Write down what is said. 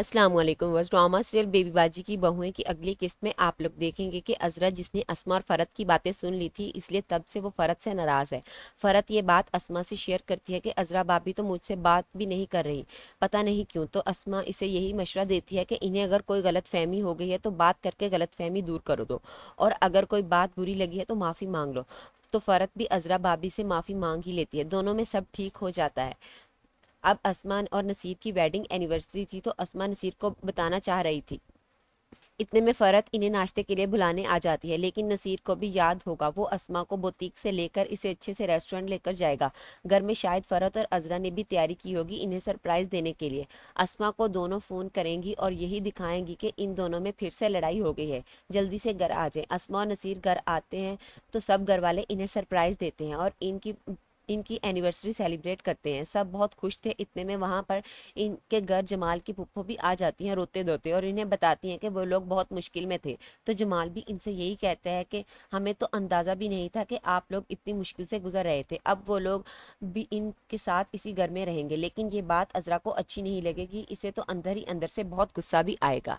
अस्सलाम वालेकुम वज ड्रामा सीरियल बेबीबाजी की बहुएं की अगली किस्त में आप लोग देखेंगे कि अजरा जिसने अस्मा और फ़रत की बातें सुन ली थी इसलिए तब से वो फ़रत से नाराज़ है फ़रत ये बात अस्मा से शेयर करती है कि अजरा भाभी तो मुझसे बात भी नहीं कर रही पता नहीं क्यों तो अस्मा इसे यही मशवरा देती है कि इन्हें अगर कोई गलत फहमी हो गई है तो बात करके गलत फहमी दूर करो दो और अगर कोई बात बुरी लगी है तो माफ़ी मांग लो तो फ़रत भी अजरा भाभी से माफ़ी मांग ही लेती है दोनों में सब ठीक हो जाता है अब असमान और नसीर की वेडिंग एनिवर्सरी थी तो असमा नसीर को बताना चाह रही थी इतने में फ़रत इन्हें नाश्ते के लिए बुलाने आ जाती है लेकिन नसीर को भी याद होगा वो असमा को बोतीक से लेकर इसे अच्छे से रेस्टोरेंट लेकर जाएगा घर में शायद फ़रत और अजरा ने भी तैयारी की होगी इन्हें सरप्राइज़ देने के लिए असमा को दोनों फ़ोन करेंगी और यही दिखाएंगी कि इन दोनों में फिर से लड़ाई हो गई है जल्दी से घर आ जाए असमा और नसीर घर आते हैं तो सब घर वाले इन्हें सरप्राइज़ देते हैं और इनकी इनकी एनिवर्सरी सेलिब्रेट करते हैं सब बहुत खुश थे इतने में वहाँ पर इनके घर जमाल की पुप्पो भी आ जाती हैं रोते धोते और इन्हें बताती हैं कि वो लोग बहुत मुश्किल में थे तो जमाल भी इनसे यही कहते हैं कि हमें तो अंदाज़ा भी नहीं था कि आप लोग इतनी मुश्किल से गुजर रहे थे अब वो लोग भी इनके साथ इसी घर में रहेंगे लेकिन ये बात अजरा को अच्छी नहीं लगेगी इसे तो अंदर ही अंदर से बहुत गुस्सा भी आएगा